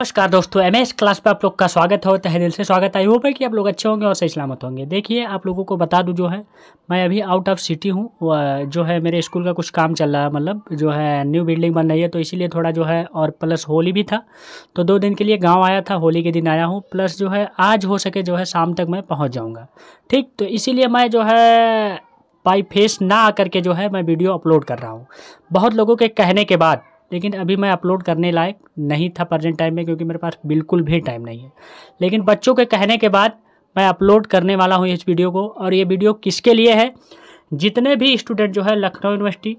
नमस्कार दोस्तों M S class पर आप लोग का स्वागत है तहे दिल से स्वागत आई होप है कि आप लोग अच्छे होंगे और सही सलामत होंगे देखिए आप लोगों को बता दूं जो है मैं अभी आउट ऑफ सिटी हूँ जो है मेरे स्कूल का कुछ काम चल रहा है मतलब जो है न्यू बिल्डिंग बन रही है तो इसीलिए थोड़ा जो है और प्लस होली भी था तो दो दिन के लिए गाँव आया था होली के दिन आया हूँ प्लस जो है आज हो सके जो है शाम तक मैं पहुँच जाऊँगा ठीक तो इसीलिए मैं जो है बाई फेस ना आकर के जो है मैं वीडियो अपलोड कर रहा हूँ बहुत लोगों के कहने के बाद लेकिन अभी मैं अपलोड करने लायक नहीं था प्रजेंट टाइम में क्योंकि मेरे पास बिल्कुल भी टाइम नहीं है लेकिन बच्चों के कहने के बाद मैं अपलोड करने वाला हूँ इस वीडियो को और ये वीडियो किसके लिए है जितने भी स्टूडेंट जो है लखनऊ यूनिवर्सिटी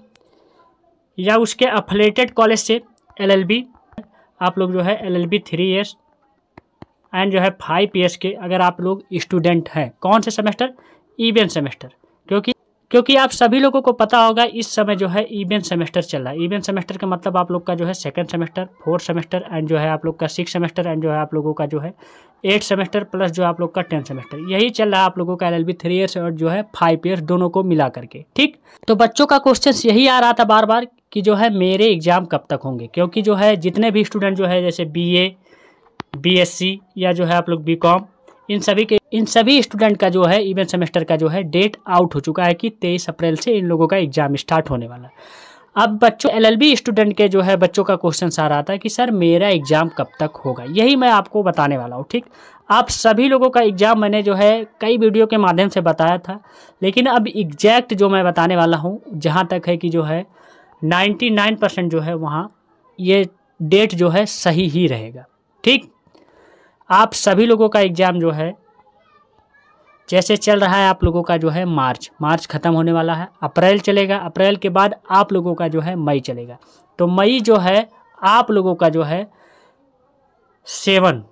या उसके अफिलेटेड कॉलेज से एल आप लोग जो है L L B three years and जो है फाइव ईयर्स के अगर आप लोग स्टूडेंट हैं कौन से सेमेस्टर ईवीएन सेमेस्टर क्योंकि क्योंकि आप सभी लोगों को पता होगा इस समय जो है इवेंट सेमेस्टर चल रहा है इवेंट सेमेस्टर का मतलब आप लोग का जो है second semester fourth semester and जो है आप लोग का सिक्स सेमेस्टर एंड जो है आप लोगों का जो है एट सेमेस्टर प्लस जो आप लोग का टेंथ सेमेस्टर यही चल रहा है आप लोगों का एल थ्री ईयर्स और जो है फाइव ईयर्स दोनों को मिला करके ठीक तो बच्चों का क्वेश्चन यही आ रहा था बार बार कि जो है मेरे एग्ज़ाम कब तक होंगे क्योंकि जो है जितने भी स्टूडेंट जो है जैसे B A B S C या जो है आप लोग बी कॉम इन सभी के इन सभी स्टूडेंट का जो है इवन सेमेस्टर का जो है डेट आउट हो चुका है कि तेईस अप्रैल से इन लोगों का एग्ज़ाम स्टार्ट होने वाला अब बच्चों एलएलबी स्टूडेंट के जो है बच्चों का क्वेश्चन आ रहा था कि सर मेरा एग्ज़ाम कब तक होगा यही मैं आपको बताने वाला हूँ ठीक आप सभी लोगों का एग्ज़ाम मैंने जो है कई वीडियो के माध्यम से बताया था लेकिन अब एग्जैक्ट जो मैं बताने वाला हूँ जहाँ तक है कि जो है नाइन्टी नाइन परसेंट जो है वहाँ ये डेट जो है सही ही रहेगा ठीक आप सभी लोगों का एग्ज़ाम जो है जैसे चल रहा है आप लोगों का जो है मार्च मार्च ख़त्म होने वाला है अप्रैल चलेगा अप्रैल के बाद आप लोगों का जो है मई चलेगा तो मई जो है आप लोगों का जो है सेवन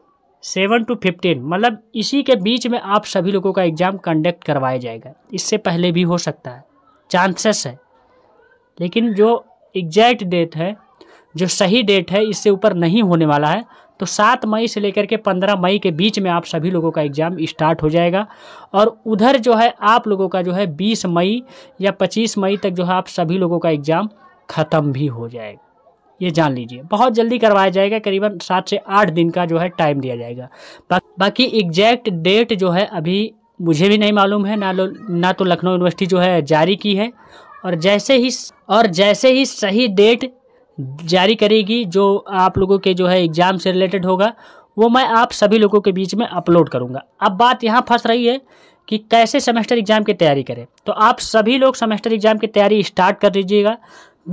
सेवन टू फिफ्टीन मतलब इसी के बीच में आप सभी लोगों का एग्ज़ाम कंडक्ट करवाया जाएगा इससे पहले भी हो सकता है चांसेस है लेकिन जो एग्जैक्ट डेट है जो सही डेट है इससे ऊपर नहीं होने वाला है तो सात मई से लेकर के पंद्रह मई के बीच में आप सभी लोगों का एग्ज़ाम स्टार्ट हो जाएगा और उधर जो है आप लोगों का जो है बीस मई या पच्चीस मई तक जो है आप सभी लोगों का एग्ज़ाम ख़त्म भी हो जाएगा ये जान लीजिए बहुत जल्दी करवाया जाएगा करीबन सात से आठ दिन का जो है टाइम दिया जाएगा बा, बाकी एग्जैक्ट डेट जो है अभी मुझे भी नहीं मालूम है ना लो ना तो लखनऊ यूनिवर्सिटी जो है जारी की है और जैसे ही और जैसे ही सही डेट जारी करेगी जो आप लोगों के जो है एग्ज़ाम से रिलेटेड होगा वो मैं आप सभी लोगों के बीच में अपलोड करूँगा अब बात यहाँ फंस रही है कि कैसे सेमेस्टर एग्ज़ाम की तैयारी करें तो आप सभी लोग सेमेस्टर एग्ज़ाम की तैयारी स्टार्ट कर दीजिएगा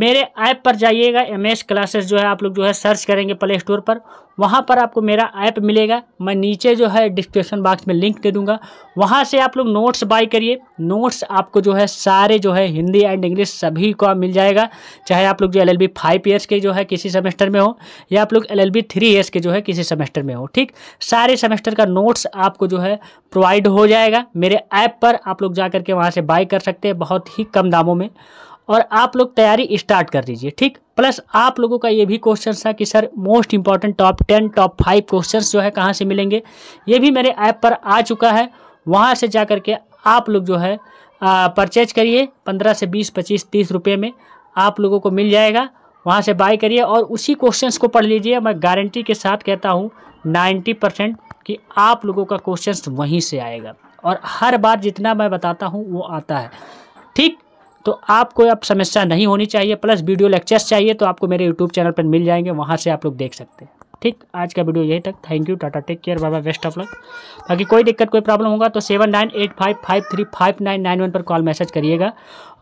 मेरे ऐप पर जाइएगा एम एस क्लासेस जो है आप लोग जो है सर्च करेंगे प्ले स्टोर पर वहाँ पर आपको मेरा ऐप मिलेगा मैं नीचे जो है डिस्क्रिप्शन बॉक्स में लिंक दे दूंगा वहाँ से आप लोग नोट्स बाय करिए नोट्स आपको जो है सारे जो है हिंदी एंड इंग्लिश सभी को मिल जाएगा चाहे आप लोग जो L L B five years के जो है किसी सेमेस्टर में हो या आप लोग L L B three years के जो है किसी सेमेस्टर में हो ठीक सारे सेमेस्टर का नोट्स आपको जो है प्रोवाइड हो जाएगा मेरे ऐप पर आप लोग जा करके वहाँ से बाय कर सकते हैं बहुत ही कम दामों में और आप लोग तैयारी स्टार्ट कर दीजिए ठीक प्लस आप लोगों का ये भी क्वेश्चन था कि sir most important top ten top five question जो है कहाँ से मिलेंगे ये भी मेरे ऐप पर आ चुका है वहाँ से जा करके आप लोग जो है परचेज करिए पंद्रह से बीस पच्चीस तीस रुपये में आप लोगों को मिल जाएगा वहाँ से बाय करिए और उसी क्वेश्चंस को पढ़ लीजिए मैं गारंटी के साथ कहता हूँ नाइन्टी परसेंट कि आप लोगों का क्वेश्चंस वहीं से आएगा और हर बार जितना मैं बताता हूँ वो आता है ठीक तो आपको अब समस्या नहीं होनी चाहिए प्लस वीडियो लेक्चर्स चाहिए तो आपको मेरे यूट्यूब चैनल पर मिल जाएंगे वहाँ से आप लोग देख सकते हैं ठीक आज का वीडियो यही तक thank you tata take care बाबा बाय बेस्ट ऑफ लक बाकी कोई दिक्कत कोई प्रॉब्लम होगा तो seven nine eight five five three five nine nine one पर कॉल मैसेज करिएगा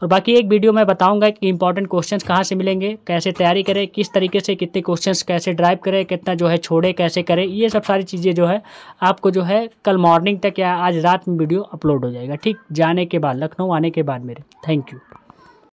और बाकी एक वीडियो मैं बताऊंगा कि इंपॉर्टेंट क्वेश्चन कहाँ से मिलेंगे कैसे तैयारी करें किस तरीके से कितने क्वेश्चन कैसे ड्राइव करें कितना जो है छोड़े कैसे करें ये सब सारी चीज़ें जो है आपको जो है कल मॉर्निंग तक या आज रात में वीडियो अपलोड हो जाएगा ठीक जाने के बाद लखनऊ आने के बाद मेरे थैंक यू